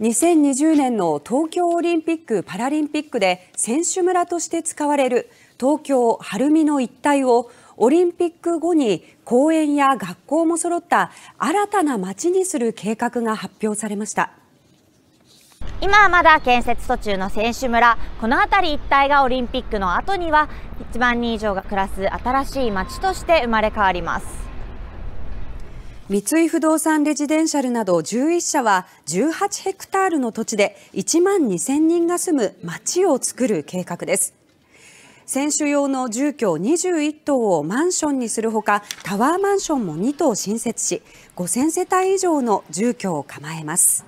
2020年の東京オリンピック・パラリンピックで選手村として使われる東京・晴海の一帯をオリンピック後に公園や学校も揃った新たな街にする計画が発表されました今はまだ建設途中の選手村この辺り一帯がオリンピックの後には1万人以上が暮らす新しい街として生まれ変わります三井不動産レジデンシャルなど11社は18ヘクタールの土地で1万2000人が住む町を作る計画です。選手用の住居21棟をマンションにするほかタワーマンションも2棟新設し5000世帯以上の住居を構えます。